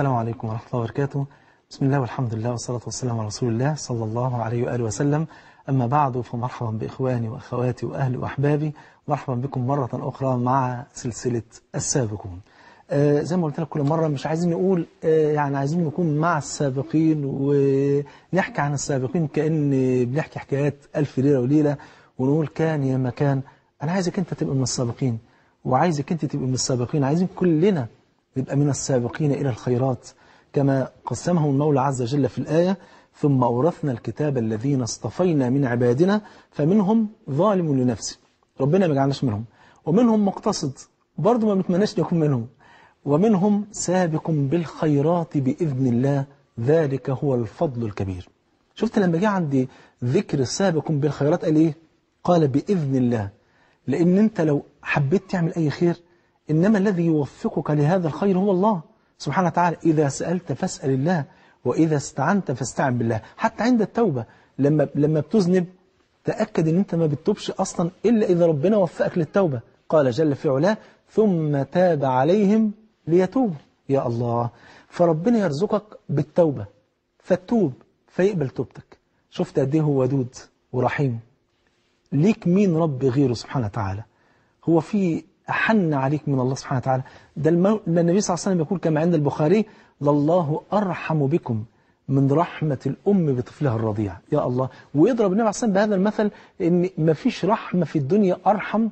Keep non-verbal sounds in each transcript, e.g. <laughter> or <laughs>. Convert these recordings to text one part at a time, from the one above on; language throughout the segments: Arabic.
السلام عليكم ورحمة الله وبركاته بسم الله والحمد لله والصلاة والسلام على رسول الله صلى الله عليه وآله وسلم أما بعد فمرحبا بإخواني وأخواتي وأهلي وأحبابي مرحبا بكم مرة أخرى مع سلسلة السابقون آه زي ما قلت لك كل مرة مش عايزين نقول آه يعني عايزين نكون مع السابقين ونحكي عن السابقين كأن بنحكي حكايات ألف ليلة وليلة ونقول كان يا مكان أنا عايزك أنت تبقى من السابقين وعايزك أنت تبقى من السابقين عايزين كلنا يبقى من السابقين إلى الخيرات كما قسمه المولى عز وجل في الآية ثم أورثنا الكتاب الذين اصطفينا من عبادنا فمنهم ظالم لنفسه ربنا ما يجعلناش منهم ومنهم مقتصد برضه ما بنتمناش يكون منهم ومنهم سابق بالخيرات بإذن الله ذلك هو الفضل الكبير شفت لما جه عندي ذكر سابق بالخيرات قال إيه؟ قال بإذن الله لأن أنت لو حبيت تعمل أي خير إنما الذي يوفقك لهذا الخير هو الله سبحانه وتعالى إذا سألت فاسأل الله وإذا استعنت فاستعن بالله حتى عند التوبة لما لما بتذنب تأكد إن أنت ما بتتوبش أصلا إلا إذا ربنا وفقك للتوبة قال جل في علاه ثم تاب عليهم ليتوبوا يا الله فربنا يرزقك بالتوبة فتوب فيقبل توبتك شفت قد ايه هو ودود ورحيم ليك مين رب غيره سبحانه وتعالى هو في أحن عليك من الله سبحانه وتعالى ده النبي صلى الله عليه وسلم يقول كما عند البخاري لله أرحم بكم من رحمة الأم بطفلها الرضيع يا الله ويضرب النبي عليه الصلاة بهذا المثل إن مفيش رحمة في الدنيا أرحم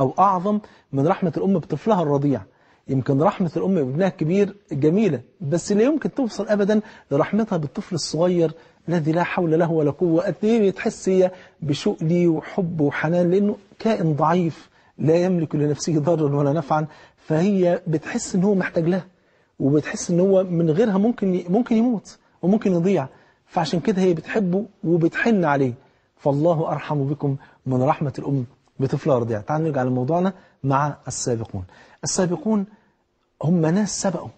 أو أعظم من رحمة الأم بطفلها الرضيع يمكن رحمة الأم بابنها الكبير جميلة بس لا يمكن توصل أبدا لرحمتها بالطفل الصغير الذي لا حول له ولا قوة قد ايه بتحس هي بشوق وحب وحنان لأنه كائن ضعيف لا يملك لنفسه ضرا ولا نفعا فهي بتحس ان هو محتاج لها وبتحس ان هو من غيرها ممكن ممكن يموت وممكن يضيع فعشان كده هي بتحبه وبتحن عليه فالله أرحم بكم من رحمة الأم بطفلها رضيع تعال نرجع لموضوعنا مع السابقون السابقون هم ناس سبقوا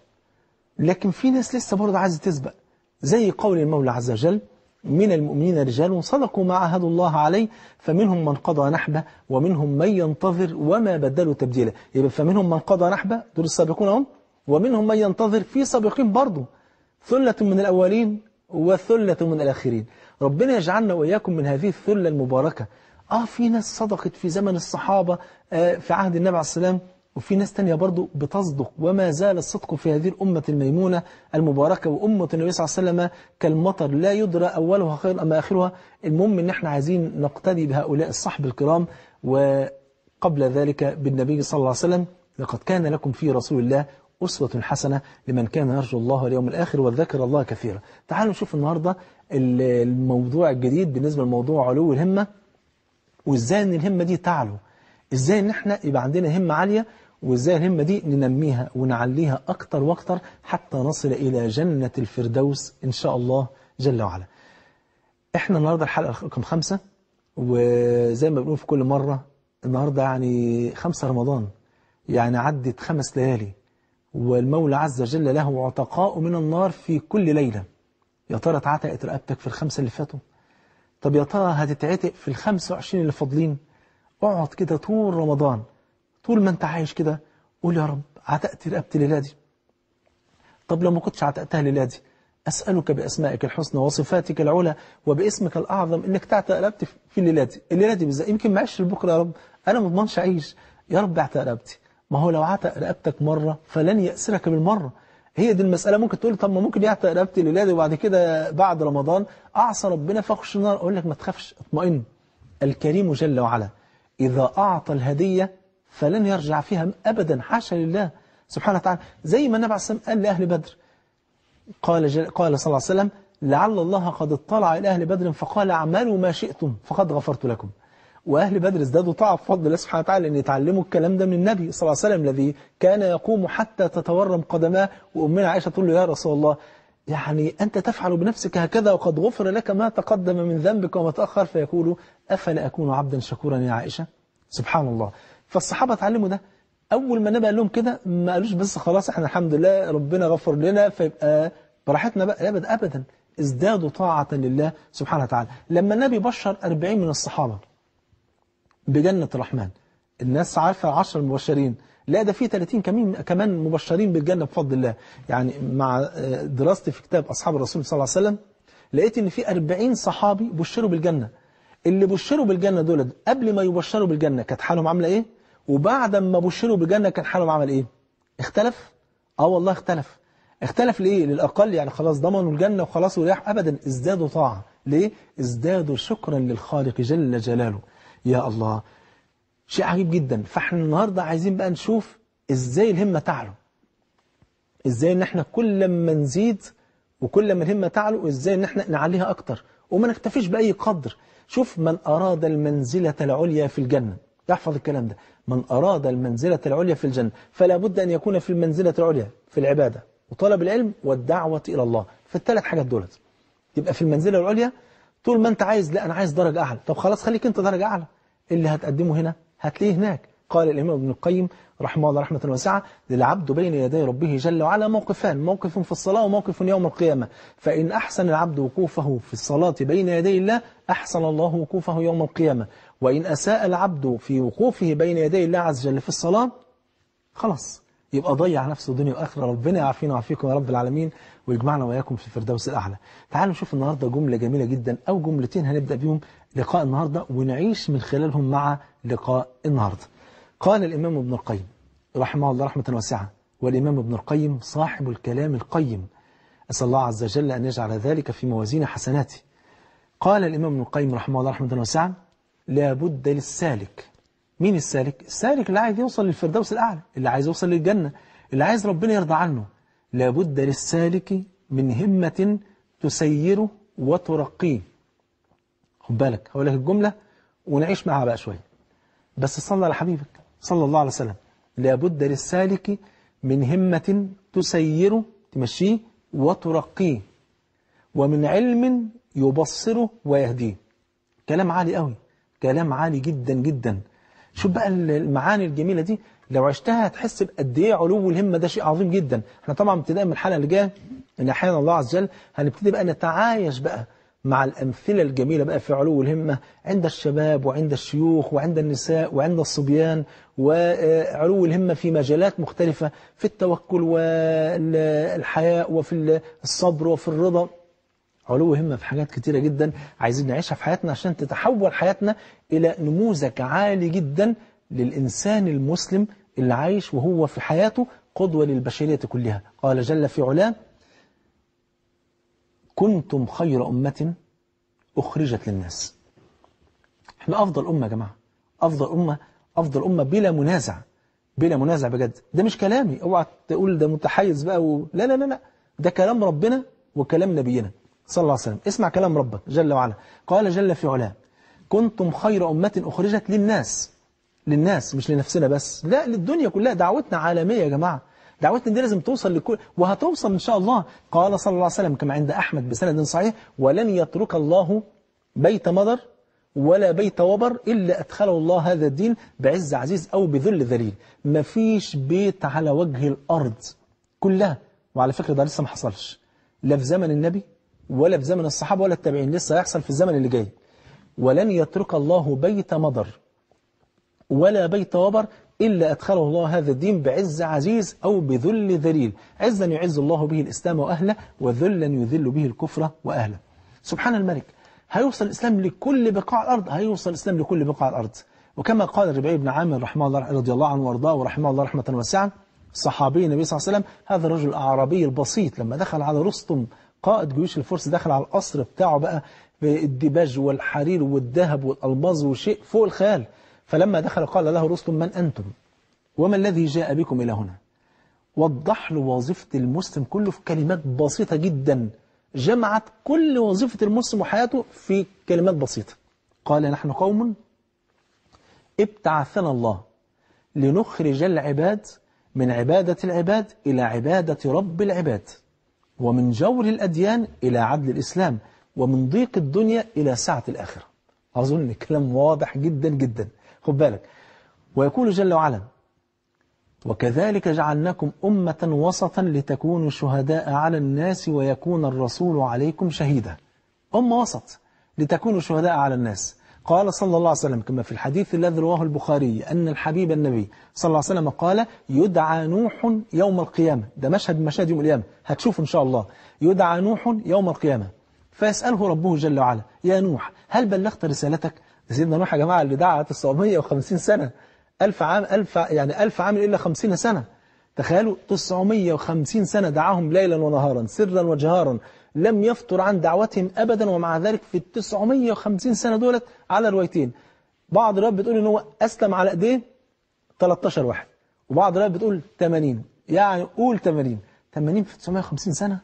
لكن في ناس لسه برضه عايزه تسبق زي قول المولى عز وجل من المؤمنين رجال صدقوا ما عاهدوا الله عليه فمنهم من قضى نحبه ومنهم من ينتظر وما بدلوا تبديلا يبقى فمنهم من قضى نحبه دول السابقون هم ومنهم من ينتظر في سابقين برضه ثلة من الأولين وثلة من الآخرين ربنا يجعلنا وإياكم من هذه الثلة المباركة آه في ناس صدقت في زمن الصحابة آه، في عهد النبي عليه الصلاة والسلام وفي ناس تانية برضو بتصدق وما زال الصدق في هذه الأمة الميمونة المباركة وأمة النبي صلى الله عليه وسلم كالمطر لا يدرى أولها خير أما آخرها المهم أن احنا عايزين نقتدي بهؤلاء الصحب الكرام وقبل ذلك بالنبي صلى الله عليه وسلم لقد كان لكم في رسول الله أسوة حسنة لمن كان يرجو الله واليوم الآخر وذكر الله كثيرا تعالوا نشوف النهاردة الموضوع الجديد بالنسبة لموضوع علو الهمة وإزاي أن الهمة دي تعلو إزاي أن احنا يبقى عندنا همة عالية وإزاي الهمة دي ننميها ونعليها أكتر وأكتر حتى نصل إلى جنة الفردوس إن شاء الله جل وعلا إحنا النهاردة الحلقة رقم خمسة وزي ما بنقول في كل مرة النهاردة يعني خمسة رمضان يعني عدت خمس ليالي والمولى عز وجل له عتقاء من النار في كل ليلة يا ترى اتعتقت رقبتك في الخمسة اللي فاتوا طب يا ترى هتتعتق في الخمسة وعشرين اللي فاضلين اقعد كده طول رمضان طول ما انت عايش كده قول يا رب عتقت رقبتي دي طب لو ما كنتش عتقتها دي أسألك بأسمائك الحسنى وصفاتك العلى وباسمك الأعظم إنك تعتق رقبتي في ليلادي الليلادي بالذات يمكن ما اعيش لبكره يا رب أنا ما اضمنش أعيش يا رب اعتق رقبتي ما هو لو عتق رقبتك مرة فلن يأسرك بالمرة هي دي المسألة ممكن تقول طب ما ممكن يعتق رقبتي دي وبعد كده بعد رمضان أعصى ربنا فاخش النار أقول لك ما تخافش اطمئن الكريم جل وعلا إذا أعطى الهدية فلن يرجع فيها أبدا حاشا لله سبحانه وتعالى زي ما النبي عليه الصلاة والسلام قال لأهل بدر قال, جل... قال صلى الله عليه وسلم لعل الله قد اطلع إلى أهل بدر فقال اعملوا ما شئتم فقد غفرت لكم وأهل بدر ازدادوا طاعة بفضل الله سبحانه وتعالى أن يتعلموا الكلام ده من النبي صلى الله عليه وسلم الذي كان يقوم حتى تتورم قدماه وأمنا عائشة تقول له يا رسول الله يعني أنت تفعل بنفسك هكذا وقد غفر لك ما تقدم من ذنبك وما تأخر فيقول أفلا أكون عبدا شكورا يا عائشة سبحان الله فالصحابة اتعلموا ده أول ما النبي قال لهم كده ما قالوش بس خلاص احنا الحمد لله ربنا غفر لنا فيبقى براحتنا بقى ابد أبدا ازدادوا طاعة لله سبحانه وتعالى لما النبي بشر 40 من الصحابة بجنة الرحمن الناس عارفة العشر المبشرين لا ده في 30 كمان كمان مبشرين بالجنة بفضل الله يعني مع آه، دراستي في كتاب أصحاب الرسول صلى الله عليه وسلم لقيت ان في 40 صحابي بشروا بالجنة اللي بشروا بالجنة دول قبل ما يبشروا بالجنة كانت حالهم عاملة ايه وبعد ما بشروا بالجنة كان حالهم عمل إيه اختلف آه والله اختلف اختلف لإيه للأقل يعني خلاص ضمنوا الجنة وخلاص ورياح أبدا ازدادوا طاعة ليه ازدادوا شكرا للخالق جل جلاله يا الله شيء عجيب جدا فاحنا النهاردة عايزين بقى نشوف ازاي الهمة تعلو ازاي ان احنا كل ما نزيد وكل ما الهمة تعلو ازاي ان احنا نعليها اكتر وما نكتفيش بأي قدر شوف من أراد المنزلة العليا في الجنة يحفظ الكلام ده من أراد المنزلة العليا في الجنة فلا بد أن يكون في المنزلة العليا في العبادة وطلب العلم والدعوة إلى الله في الثلاث حاجات دولت يبقى في المنزلة العليا طول ما أنت عايز لا أنا عايز درجة أعلى طب خلاص خليك أنت درجة أعلى اللي هتقدمه هنا هتلاقيه هناك قال الإمام ابن القيم رحمه الله رحمة واسعة للعبد بين يدي ربه جل وعلا موقفان موقف في الصلاة وموقف يوم القيامة فإن أحسن العبد وقوفه في الصلاة بين يدي الله أحسن الله وقوفه يوم القيامة وإن أساء العبد في وقوفه بين يدي الله عز وجل في الصلاة خلاص يبقى ضيع نفسه دنيا وآخرة ربنا يعافينا ويعافيكم يا رب العالمين ويجمعنا وإياكم في الفردوس الأعلى تعالوا نشوف النهاردة جملة جميلة جدا أو جملتين هنبدأ بيهم لقاء النهاردة ونعيش من خلالهم مع لقاء النهاردة قال الإمام ابن القيم رحمه الله رحمة واسعة والإمام ابن القيم صاحب الكلام القيم أسأل الله عز وجل أن يجعل ذلك في موازين حسناته قال الإمام ابن القيم رحمه الله رحمة واسعة لابد للسالك مين السالك؟ السالك اللي عايز يوصل للفردوس الأعلى اللي عايز يوصل للجنة اللي عايز ربنا يرضى عنه لابد للسالك من همة تسيره وترقيه خد بالك هقول لك الجملة ونعيش معها بقى شوية بس صلى على حبيبك صلى الله عليه وسلم لابد للسالك من همة تسيره تمشيه وترقيه ومن علم يبصره ويهديه كلام عالي قوي كلام عالي جدا جدا شوف بقى المعاني الجميلة دي لو عشتها هتحس بقد ايه علو الهمة ده شيء عظيم جدا احنا طبعا ابتداء من الحلقة اللي جايه ان احيانا الله عز وجل هنبتدي بقى نتعايش بقى مع الأمثلة الجميلة بقى في علو الهمة عند الشباب وعند الشيوخ وعند النساء وعند الصبيان وعلو الهمة في مجالات مختلفة في التوكل والحياء وفي الصبر وفي الرضا علو همة في حاجات كتيرة جدا عايزين نعيشها في حياتنا عشان تتحول حياتنا إلى نموذج عالي جدا للإنسان المسلم اللي عايش وهو في حياته قدوة للبشرية كلها قال جل في علاه كنتم خير أمة أخرجت للناس احنا أفضل أمة يا جماعة أفضل أمة أفضل أمة بلا منازع بلا منازع بجد ده مش كلامي اوعى تقول ده متحيز بقى و... لا لا لا لا ده كلام ربنا وكلام نبينا صلى الله عليه وسلم اسمع كلام ربك جل وعلا قال جل في علاه كنتم خير أمة أخرجت للناس للناس مش لنفسنا بس لا للدنيا كلها دعوتنا عالمية يا جماعة دعوتنا دي لازم توصل لكل وهتوصل إن شاء الله قال صلى الله عليه وسلم كما عند أحمد بسند صحيح ولن يترك الله بيت مضر ولا بيت وبر إلا أدخله الله هذا الدين بعز عزيز أو بذل ذليل مفيش بيت على وجه الأرض كلها وعلى فكرة ده لسه ما حصلش لا في زمن النبي ولا في زمن الصحابة ولا التابعين لسه يحصل في الزمن اللي جاي ولن يترك الله بيت مضر ولا بيت وبر إلا أدخله الله هذا الدين بعز عزيز أو بذل ذليل عزا يعز الله به الإسلام وأهله وذلا يذل به الكفر وأهله سبحان الملك هيوصل الإسلام لكل بقاع الأرض هيوصل الإسلام لكل بقاع الأرض وكما قال الربعي بن عامر رحمه الله رضي الله عنه وارضاه ورحمه الله رحمة واسعة صحابي النبي صلى الله عليه وسلم هذا الرجل الأعرابي البسيط لما دخل على رستم قائد جيوش الفرس دخل على القصر بتاعه بقى بالديباج والحرير والذهب والالماز وشيء فوق الخيال فلما دخل قال له رستم من أنتم وما الذي جاء بكم إلى هنا وضح له وظيفة المسلم كله في كلمات بسيطة جدا جمعت كل وظيفة المسلم وحياته في كلمات بسيطة قال نحن قوم ابتعثنا الله لنخرج العباد من عبادة العباد إلى عبادة رب العباد ومن جور الأديان إلى عدل الإسلام ومن ضيق الدنيا إلى سعة الآخرة أظن الكلام واضح جدا جدا خب بالك ويقول جل وعلا وكذلك جعلناكم أمة وسطا لتكونوا شهداء على الناس ويكون الرسول عليكم شهيدا أمة وسط لتكونوا شهداء على الناس قال صلى الله عليه وسلم كما في الحديث الذي رواه البخاري أن الحبيب النبي صلى الله عليه وسلم قال يدعى نوح يوم القيامة ده مشهد مشاهد يوم القيامة هتشوف إن شاء الله يدعى نوح يوم القيامة فيسأله ربه جل وعلا يا نوح هل بلغت رسالتك سيدنا نوح يا جماعة اللي دعا 950 سنة ألف عام ألف يعني ألف عام إلا 50 سنة تخيلوا 950 سنة دعاهم ليلا ونهارا سرا وجهارا لم يفطر عن دعوتهم أبدا ومع ذلك في ال 950 سنة دولت على روايتين بعض الروايات بتقول ان هو أسلم على ايديه 13 واحد وبعض الروايات بتقول 80 يعني قول 80 80 في 950 سنة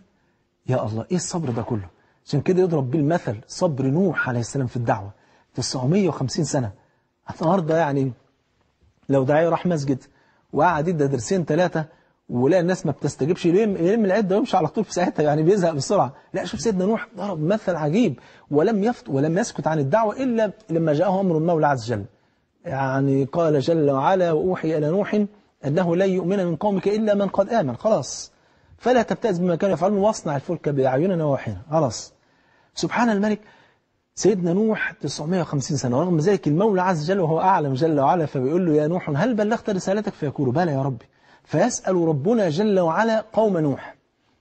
يا الله إيه الصبر ده كله عشان كده يضرب المثل صبر نوح عليه السلام في الدعوة 950 سنة النهارده يعني لو داعي راح مسجد وقعد يدى درسين ثلاثة ولقى الناس ما بتستجبش يلم يلم العده ويمشي على طول في ساعتها يعني بيزهق بسرعه لا شوف سيدنا نوح ضرب مثل عجيب ولم يفت ولم يسكت عن الدعوه الا لما جاءه امر المولى عز وجل يعني قال جل وعلا واوحي الى نوح انه لن يؤمن من قومك الا من قد امن خلاص فلا تبتئس بما كانوا يفعلون واصنع الفلك باعيننا ووحينا خلاص سبحان الملك سيدنا نوح 950 سنة ورغم ذلك المولى عز وجل وهو أعلم جل وعلا فبيقول له يا نوح هل بلغت رسالتك فيقول بلى يا ربي فيسأل ربنا جل وعلا قوم نوح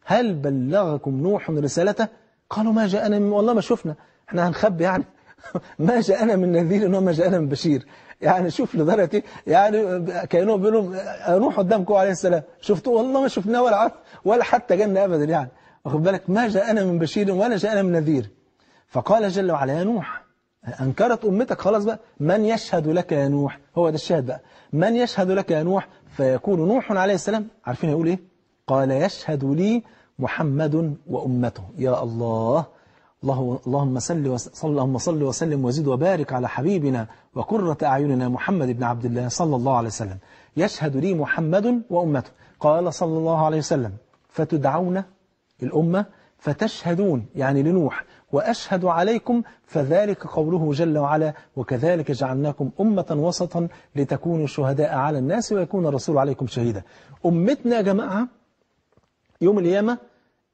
هل بلغكم نوح رسالته قالوا ما جاءنا من والله ما شفنا احنا هنخبي يعني <laughs> ما جاءنا من نذير وما جاءنا من بشير يعني شوف لدرجة يعني كأنهم بيقولوا نوح قدامكم عليه السلام شفتوه والله ما شفناه ولا عرف ولا حتى جنة أبدا يعني واخد بالك ما جاءنا من بشير ولا جاءنا من نذير فقال جل وعلا يا نوح أنكرت أمتك خلاص بقى من يشهد لك يا نوح هو ده الشاهد بقى من يشهد لك يا نوح فيقول نوح عليه السلام عارفين هيقول إيه قال يشهد لي محمد وأمته يا الله الله اللهم صل اللهم صل وسلم وزد وبارك على حبيبنا وقرة أعيننا محمد بن عبد الله صلى الله عليه وسلم يشهد لي محمد وأمته قال صلى الله عليه وسلم فتدعون الأمة فتشهدون يعني لنوح وأشهد عليكم فذلك قوله جل وعلا وكذلك جعلناكم أمة وسطا لتكونوا شهداء على الناس ويكون الرسول عليكم شهيدا أمتنا يا جماعة يوم القيامة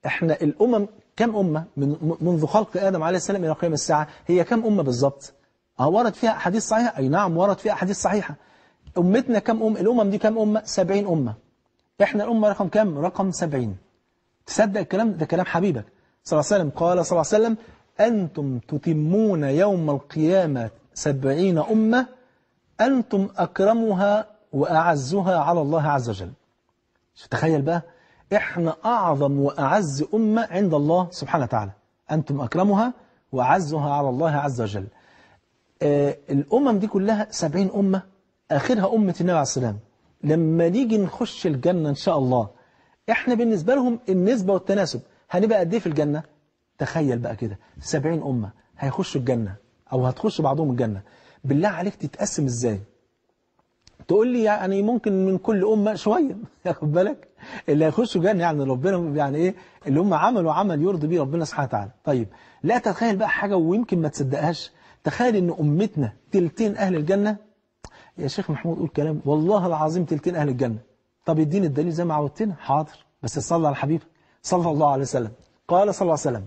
احنا الأمم كم أمة من منذ خلق آدم عليه السلام إلى قيام الساعة هي كم أمة بالظبط آه، ورد فيها أحاديث صحيحة أي نعم ورد فيها أحاديث صحيحة أمتنا كم أم الأمم دي كم أمة سبعين أمة إحنا الأمة رقم كم رقم سبعين تصدق الكلام ده كلام حبيبك صلى الله عليه وسلم قال صلى الله عليه وسلم أنتم تتمون يوم القيامة سبعين أمة أنتم أكرمها وأعزها على الله عز وجل تخيل بقى إحنا أعظم وأعز أمة عند الله سبحانه وتعالى أنتم أكرمها وأعزها على الله عز وجل آه الأمم دي كلها سبعين أمة آخرها أمة النبي عليه السلام لما نيجي نخش الجنة إن شاء الله إحنا بالنسبة لهم النسبة والتناسب هنبقى قد ايه في الجنة تخيل بقى كده 70 أمة هيخشوا الجنة أو هتخش بعضهم الجنة بالله عليك تتقسم إزاي تقول لي يعني ممكن من كل أمة شوية <laughs> ياخد بالك اللي هيخشوا جنة يعني ربنا يعني إيه اللي هم عملوا عمل يرضي به ربنا سبحانه وتعالى طيب لا تتخيل بقى حاجة ويمكن ما تصدقهاش تخيل ان أمتنا تلتين أهل الجنة يا شيخ محمود قول كلام والله العظيم تلتين أهل الجنة طب اديني الدليل زي ما عودتنا حاضر بس صلى على الحبيب صلى الله عليه وسلم قال صلى الله عليه وسلم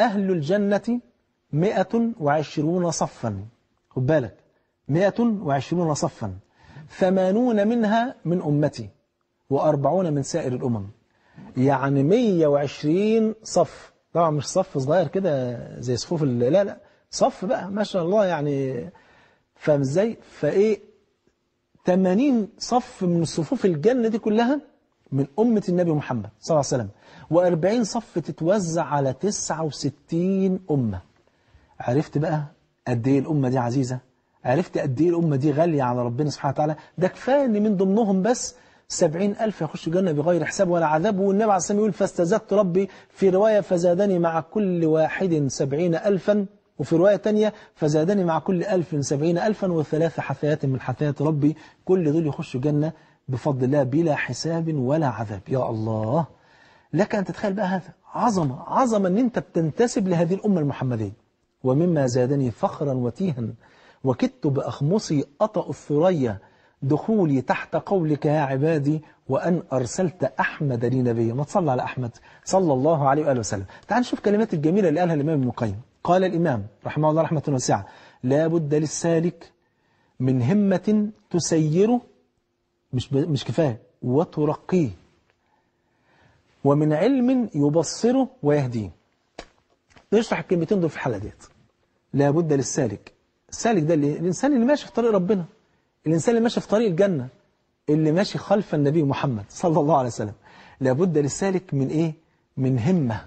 أهل الجنة 120 صفا خد بالك 120 صفا 80 منها من أمتي و40 من سائر الأمم يعني 120 صف طبعا مش صف صغير كده زي صفوف لا لا صف بقى ما شاء الله يعني فاهم ازاي فايه 80 صف من صفوف الجنة دي كلها من أمة النبي محمد صلى الله عليه وسلم وأربعين صف تتوزع على تسعة وستين أمة عرفت بقى قد إيه الأمة دي عزيزة عرفت قد إيه الأمة دي غالية على ربنا سبحانه وتعالى ده كفاية إن من ضمنهم بس سبعين ألف يخش الجنة بغير حساب ولا عذاب والنبي عليه الصلاة يقول فاستزدت ربي في رواية فزادني مع كل واحد سبعين ألفا وفي رواية تانية فزادني مع كل ألف سبعين ألفا وثلاث حثيات من حثيات ربي كل دول يخشوا جنة بفضل الله بلا حساب ولا عذاب يا الله لك أن تتخيل بقى هذا عظمة عظمة أن أنت بتنتسب لهذه الأمة المحمدية ومما زادني فخرا وتيها وكدت بأخمصي أطأ الثريا دخولي تحت قولك يا عبادي وأن أرسلت أحمد لي ما تصلى على أحمد صلى الله عليه وآله وسلم تعال نشوف كلمات الجميلة اللي قالها الإمام ابن القيم قال الإمام رحمه الله رحمة واسعة لا بد للسالك من همة تسيره مش, مش كفاية وترقيه ومن علم يبصره ويهديه نشرح الكلمتين دول في الحلقة ديت لابد للسالك السالك ده اللي الإنسان اللي ماشي في طريق ربنا الإنسان اللي ماشي في طريق الجنة اللي ماشي خلف النبي محمد صلى الله عليه وسلم لابد للسالك من إيه؟ من همة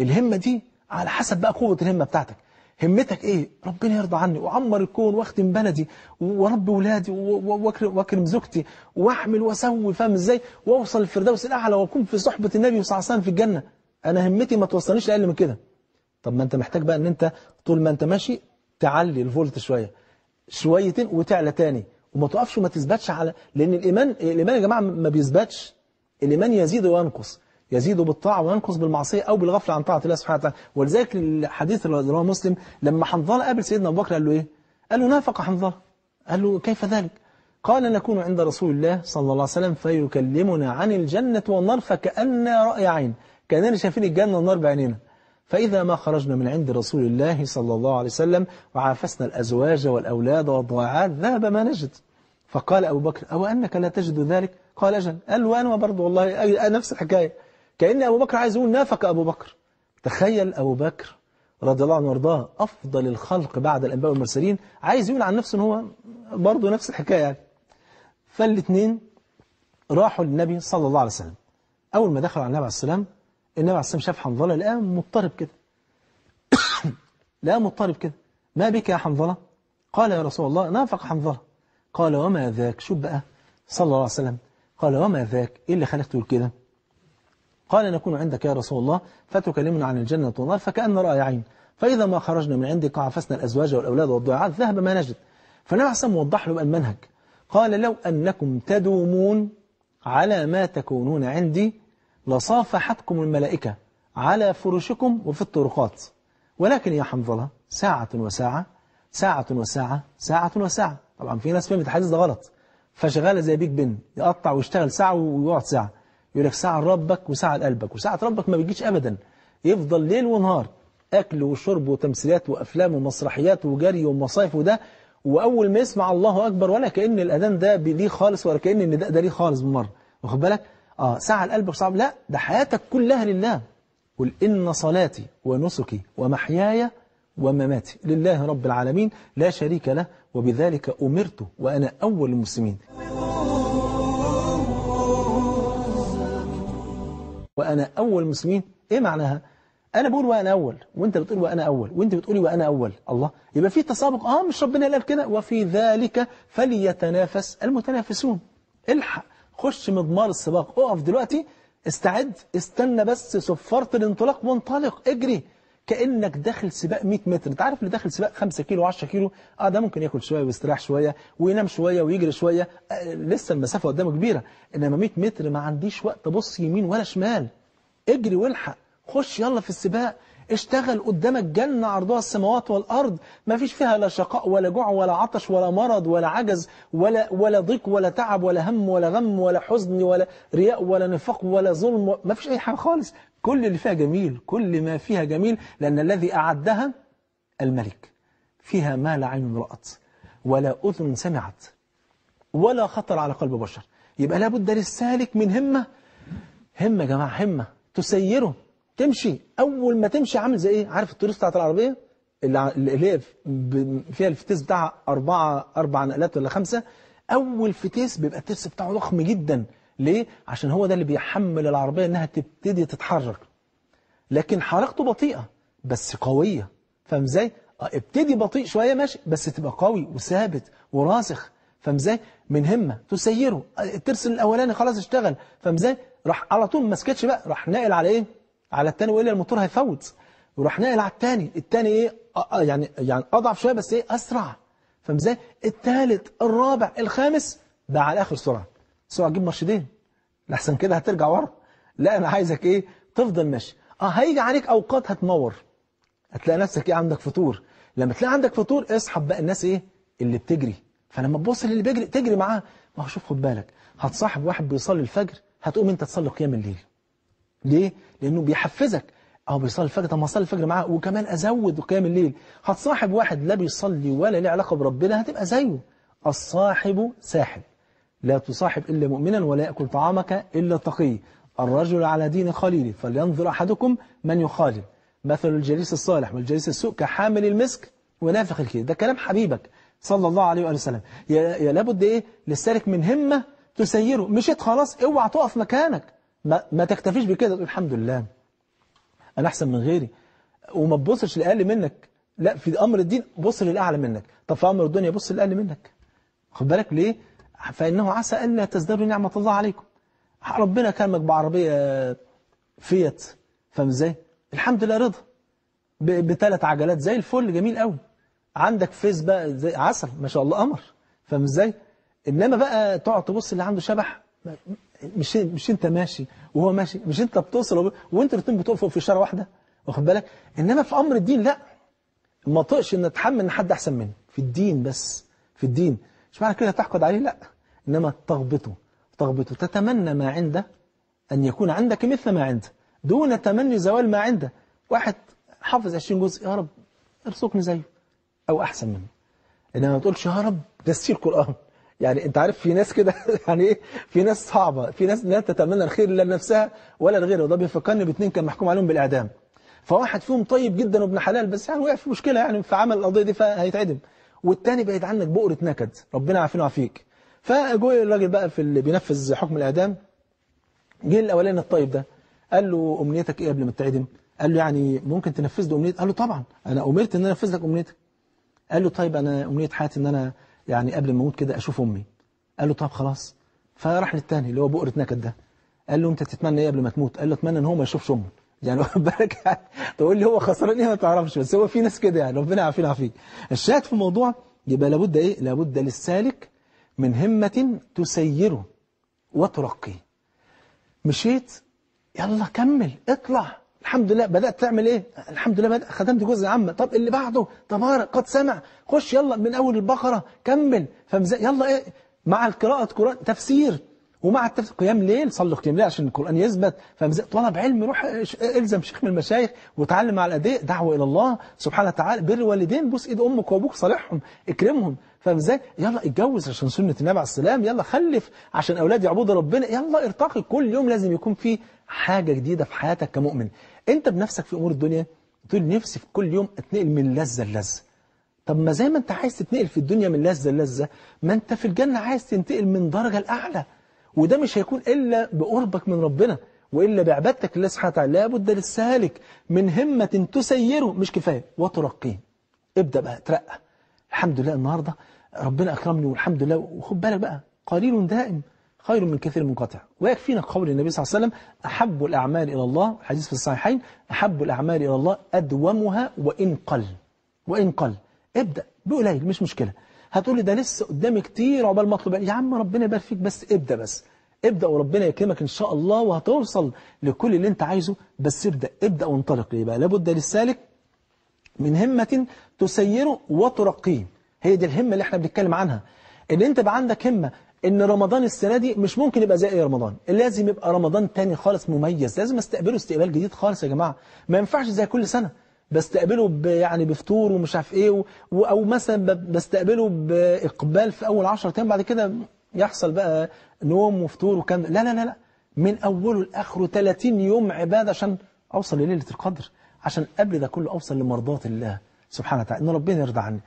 الهمة دي على حسب بقى قوة الهمة بتاعتك همتك ايه ربنا يرضى عني وعمر الكون واخدم بلدي ورب ولادي واكرم زوجتي واعمل واسوي فاهم ازاي واوصل الفردوس الاعلى واكون في صحبه النبي صلى الله عليه وسلم في الجنه انا همتي ما توصلنيش لاقل من كده طب ما انت محتاج بقى ان انت طول ما انت ماشي تعلي الفولت شويه شويتين وتعلى تاني وما تقفش وما تثبتش على لان الايمان الايمان يا جماعه ما بيثبتش الايمان يزيد وينقص يزيد بالطاعة وينقص بالمعصية أو بالغفلة عن طاعة الله سبحانه وتعالى ولذلك الحديث اللي هو مسلم لما حنظله قابل سيدنا أبو بكر قال له إيه قال له نافق حنظله قال له كيف ذلك قال نكون عند رسول الله صلى الله عليه وسلم فيكلمنا عن الجنة والنار فكأن رأي عين كأننا شايفين الجنة والنار بعينينا فإذا ما خرجنا من عند رسول الله صلى الله عليه وسلم وعافسنا الأزواج والأولاد والضاعات ذهب ما نجد فقال أبو بكر أو أنك لا تجد ذلك قال أجل قال أنا برضه والله نفس الحكاية كأن أبو بكر عايز يقول نافك أبو بكر تخيل أبو بكر رضي الله عنه وارضاه أفضل الخلق بعد الأنباء والمرسلين عايز يقول عن نفسه إن هو برضه نفس الحكاية يعني فالاثنين راحوا للنبي صلى الله عليه وسلم أول ما دخلوا على النبي عليه السلام النبي عليه السلام شاف حنظلة لقاه مضطرب كده <coughs> لقاه مضطرب كده ما بك يا حنظلة قال يا رسول الله نافق حنظلة قال وما ذاك شو بقى صلى الله عليه وسلم قال وما ذاك إيه اللي خلقته كده قال نكون عندك يا رسول الله فتكلمنا عن الجنة والنار فكأن رأي عين فإذا ما خرجنا من عندك عفسنا الأزواج والأولاد والضيعات ذهب ما نجد فالنبي عليه له المنهج قال لو أنكم تدومون على ما تكونون عندي لصافحتكم الملائكة على فرشكم وفي الطرقات ولكن يا حنظلة ساعة وساعة ساعة وساعة ساعة وساعة طبعا في ناس فهمت الحديث ده غلط فشغالة زي بيك بن يقطع ويشتغل ساعة ويقعد ساعة يقول لك ساعة ربك وساعة قلبك وساعة ربك ما بتجيش أبدا يفضل ليل ونهار أكل وشرب وتمثيلات وأفلام ومسرحيات وجري ومصايف وده وأول ما يسمع الله أكبر ولا كأن الأذان ده ليه خالص ولا كأن النداء ده, ليه خالص بالمرة واخد بالك آه ساعة لقلبك صعب لا ده حياتك كلها لله قل إن صلاتي ونسكي ومحياي ومماتي لله رب العالمين لا شريك له وبذلك أمرت وأنا أول المسلمين وأنا أول مسلمين إيه معناها أنا بقول وأنا أول وأنت بتقول وأنا أول وأنت بتقولي وأنا أول الله يبقى في تسابق آه مش ربنا قال كده وفي ذلك فليتنافس المتنافسون الحق خش مضمار السباق اقف دلوقتي استعد استنى بس صفارة الانطلاق وانطلق اجري كأنك داخل سباق 100 متر انت عارف اللي داخل سباق 5 كيلو 10 كيلو اه ده ممكن ياكل شوية ويستريح شوية وينام شوية ويجري شوية آه لسه المسافة قدامه كبيرة انما 100 متر ما عنديش وقت ابص يمين ولا شمال اجري والحق خش يلا في السباق اشتغل قدامك جنة عرضها السماوات والأرض ما فيش فيها لا شقاء ولا جوع ولا عطش ولا مرض ولا عجز ولا, ولا ضيق ولا تعب ولا هم ولا غم ولا حزن ولا رياء ولا نفاق ولا ظلم ما فيش أي حاجة خالص كل اللي فيها جميل كل ما فيها جميل لأن الذي أعدها الملك فيها ما لا عين رأت ولا أذن سمعت ولا خطر على قلب بشر يبقى لابد للسالك من همة همة يا جماعة همة تسيره تمشي أول ما تمشي عامل زي إيه عارف الطريق بتاعت العربية اللي هي فيها الفتيس بتاعها أربعة أربع نقلات ولا خمسة أول فتيس بيبقى الترس بتاعه ضخم جدا ليه؟ عشان هو ده اللي بيحمل العربية انها تبتدي تتحرك لكن حركته بطيئة بس قوية فاهم ازاي؟ آه، ابتدي بطيء شوية ماشي بس تبقى قوي وثابت وراسخ فاهم ازاي؟ من همة تسيره آه، الترس الاولاني خلاص اشتغل فاهم ازاي؟ راح على طول ما سكتش بقى راح ناقل على ايه؟ على التاني والا الموتور هيفوت وراح ناقل على التاني التاني ايه؟ آه، يعني يعني اضعف شوية بس ايه؟ اسرع فاهم ازاي؟ التالت الرابع الخامس ده على اخر سرعة سواء اجيب مرشدين لحسن كده هترجع ورا لا انا عايزك ايه تفضل ماشي اه هيجي عليك اوقات هتمور هتلاقي نفسك ايه عندك فطور لما تلاقي عندك فطور اسحب بقى الناس ايه اللي بتجري فلما تبص للي بيجري تجري معاه ما هو شوف خد بالك هتصاحب واحد بيصلي الفجر هتقوم انت تصلي قيام الليل ليه لانه بيحفزك او بيصلي الفجر طب ما اصلي الفجر معاه وكمان ازود قيام الليل هتصاحب واحد لا بيصلي ولا له علاقه بربنا هتبقى زيه الصاحب ساحب لا تصاحب إلا مؤمنا ولا يأكل طعامك إلا تقي الرجل على دين خليله فلينظر أحدكم من يخالل مثل الجليس الصالح والجليس السوء كحامل المسك ونافخ الكيد ده كلام حبيبك صلى الله عليه وآله وسلم يا لابد إيه للسالك من همة تسيره مشيت خلاص اوعى تقف مكانك ما, ما تكتفيش بكده تقول الحمد لله أنا أحسن من غيري وما تبصش لأقل منك لا في أمر الدين بص للأعلى منك طب في أمر الدنيا بص للأقل منك خد بالك ليه فإنه عسى ألا تزدادوا نعمة الله عليكم ربنا كرمك بعربية آه، فيت فاهم ازاي الحمد لله رضا بثلاث عجلات زي الفل جميل قوي عندك فيس بقى زي عسل ما شاء الله قمر فاهم ازاي انما بقى تقعد تبص اللي عنده شبح مش مش انت ماشي وهو ماشي مش انت بتوصل وانت الاثنين بتقفوا في شارع واحده واخد بالك انما في امر الدين لا ما تقش ان اتحمل ان حد احسن مني في الدين بس في الدين مش معنى كده تحقد عليه لا إنما تغبطه تغبطه تتمنى ما عنده أن يكون عندك مثل ما عنده دون تمني زوال ما عنده واحد حافظ 20 جزء يا رب ارزقني زيه أو أحسن منه إنما ما تقولش يا رب ده السير قرآن يعني أنت عارف في ناس كده <laughs> يعني إيه في ناس صعبة في ناس لا تتمنى الخير لا لنفسها ولا لغيرها وده بيفكرني باثنين كان محكوم عليهم بالإعدام فواحد فيهم طيب جدا وابن حلال بس يعني وقع في مشكلة يعني في عمل القضية دي فهيتعدم والتاني بعيد عنك بؤرة نكد ربنا عافينه عافيك فجوه الراجل بقى في اللي بينفذ حكم الإعدام جه الأولاني الطيب ده قال له أمنيتك إيه قبل ما تتعدم قال له يعني ممكن تنفذ لي امنيتي قال له طبعا أنا أمرت إن أنا أنفذ لك أمنيتك قال له طيب أنا أمنية حياتي إن أنا يعني قبل ما أموت كده أشوف أمي قال له طب خلاص فراح للتاني اللي هو بؤرة نكد ده قال له أنت تتمنى إيه قبل ما تموت قال له أتمنى إن هو ما يشوفش أمه يعني بالك <laughs> تقول لي هو خسران ايه ما تعرفش بس هو في ناس كده يعني ربنا يعافينا يعافيك الشاهد في الموضوع يبقى لابد ايه لابد للسالك من همة تسيره وترقيه مشيت يلا كمل اطلع الحمد لله بدأت تعمل ايه الحمد لله بدأت خدمت جزء عم طب اللي بعده تبارك قد سمع خش يلا من اول البقرة كمل فمز... يلا ايه مع القراءة قران تفسير ومع التفت قيام ليل صلوا قيام ليل عشان القرآن يثبت طلب علم روح الزم شيخ من المشايخ وتعلم على الأداء دعوة إلى الله سبحانه وتعالى بر والدين بوس إيد أمك وأبوك صالحهم اكرمهم فاهم ازاي يلا اتجوز عشان سنة النبي عليه السلام يلا خلف عشان أولاد يعبدوا ربنا يلا ارتقي كل يوم لازم يكون في حاجة جديدة في حياتك كمؤمن أنت بنفسك في أمور الدنيا تقول نفسي في كل يوم أتنقل من لذة للذة طب ما زي ما أنت عايز تتنقل في الدنيا من لذة للذة ما أنت في الجنة عايز تنتقل من درجة الأعلى وده مش هيكون إلا بقربك من ربنا وإلا بعبادتك لله سبحانه وتعالى لابد للسالك من همة تسيره مش كفاية وترقيه ابدأ بقى ترقى الحمد لله النهاردة ربنا أكرمني والحمد لله وخد بالك بقى قليل دائم خير من كثير منقطع ويكفينا قول النبي صلى الله عليه وسلم أحب الأعمال إلى الله الحديث في الصحيحين أحب الأعمال إلى الله أدومها وإن قل وإن قل ابدأ بقليل مش مشكلة هتقول لي ده لسه قدامي كتير عقبال ما اطلب يا عم ربنا يبارك فيك بس ابدا بس ابدا وربنا يكرمك ان شاء الله وهتوصل لكل اللي انت عايزه بس ابدا ابدا وانطلق يبقى لابد للسالك من همة تسيره وترقيه هي دي الهمة اللي احنا بنتكلم عنها ان انت بقى عندك همة ان رمضان السنة دي مش ممكن يبقى زي اي رمضان لازم يبقى رمضان تاني خالص مميز لازم استقبله استقبال جديد خالص يا جماعة ما ينفعش زي كل سنة بستقبله يعني بفطور ومش عارف ايه او مثلا بستقبله باقبال في اول 10 ايام بعد كده يحصل بقى نوم وفطور وكلام لا لا لا لا من اوله لاخره 30 يوم عباده عشان اوصل لليله القدر عشان قبل ده كله اوصل لمرضات الله سبحانه وتعالى ان ربنا يرضى عني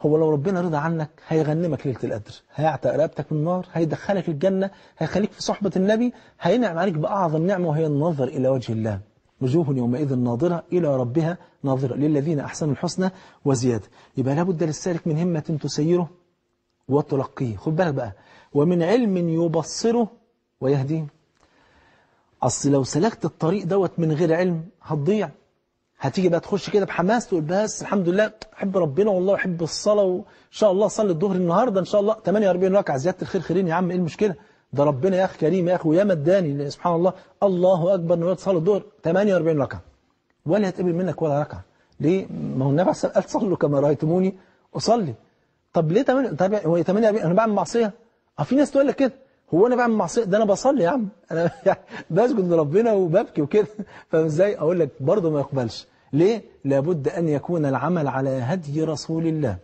هو لو ربنا رضى عنك هيغنمك ليله القدر هيعتق رقبتك من النار هيدخلك الجنه هيخليك في صحبه النبي هينعم عليك باعظم نعمه وهي النظر الى وجه الله وجوه يومئذ ناظرة إلى ربها ناظرة للذين أحسنوا الحسنى وزيادة يبقى لابد للسالك من همة تسيره وتلقيه خد بالك بقى ومن علم يبصره ويهديه أصل لو سلكت الطريق دوت من غير علم هتضيع هتيجي بقى تخش كده بحماس تقول بس الحمد لله أحب ربنا والله أحب الصلاة وإن شاء الله صلي الظهر النهاردة إن شاء الله 48 ركعة زيادة الخير خيرين يا عم إيه المشكلة ده ربنا يا أخي كريم يا أخي ويا مداني سبحان الله الله أكبر نويت صلاة الظهر 48 ركعة ولا هتقبل منك ولا ركعة ليه؟ ما هو النبي عليه قال صلوا كما رأيتموني أصلي طب ليه 8 طب هو 48 أنا بعمل معصية؟ أه في ناس تقول لك كده هو أنا بعمل معصية ده أنا بصلي يا عم <laughs> أنا بسجد لربنا وببكي وكده <laughs> فاهم إزاي؟ أقول لك برضه ما يقبلش ليه؟ لابد أن يكون العمل على هدي رسول الله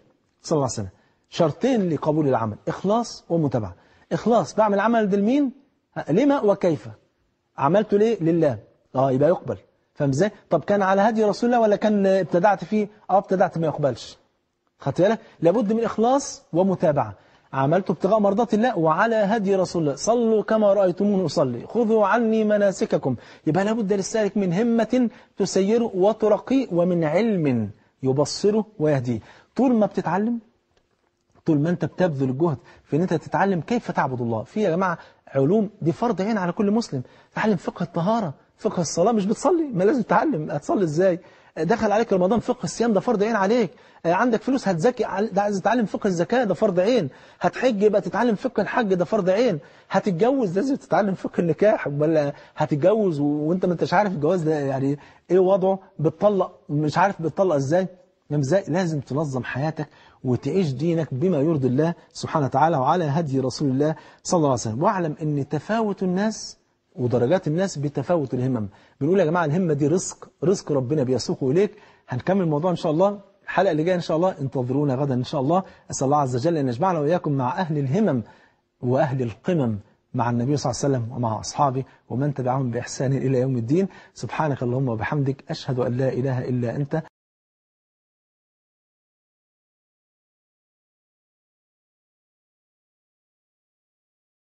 صلى الله عليه وسلم شرطين لقبول العمل إخلاص ومتابعة إخلاص بعمل عمل لمين لما وكيف عملته ليه لله آه يبقى يقبل فاهم ازاي طب كان على هدي رسول الله ولا كان ابتدعت فيه أو آه، ابتدعت ما يقبلش خدت بالك لابد من إخلاص ومتابعة عملته ابتغاء مرضات الله وعلى هدي رسول الله صلوا كما رأيتمون أصلي خذوا عني مناسككم يبقى لابد للسالك من همة تسيره وترقيه ومن علم يبصره ويهديه طول ما بتتعلم طول ما أنت بتبذل الجهد في أن أنت تتعلم كيف تعبد الله في يا جماعة علوم دي فرض عين على كل مسلم تعلم فقه الطهارة فقه الصلاة مش بتصلي ما لازم تتعلم هتصلي إزاي دخل عليك رمضان فقه الصيام ده فرض عين عليك آه، عندك فلوس هتزكي ده عايز تتعلم فقه الزكاة ده فرض عين هتحج يبقى تتعلم فقه الحج ده فرض عين هتتجوز لازم تتعلم فقه النكاح ولا هتتجوز وانت ما انتش عارف الجواز ده يعني ايه وضعه بتطلق مش عارف بتطلق ازاي لازم تنظم حياتك وتعيش دينك بما يرضي الله سبحانه وتعالى وعلى هدي رسول الله صلى الله عليه وسلم واعلم ان تفاوت الناس ودرجات الناس بتفاوت الهمم بنقول يا جماعة الهمة دي رزق رزق ربنا بيسوقه إليك هنكمل الموضوع إن شاء الله الحلقة اللي جاية إن شاء الله انتظرونا غدا إن شاء الله أسأل الله عز وجل أن يجمعنا وإياكم مع أهل الهمم وأهل القمم مع النبي صلى الله عليه وسلم ومع أصحابه ومن تبعهم بإحسان إلى يوم الدين سبحانك اللهم وبحمدك أشهد أن لا إله إلا أنت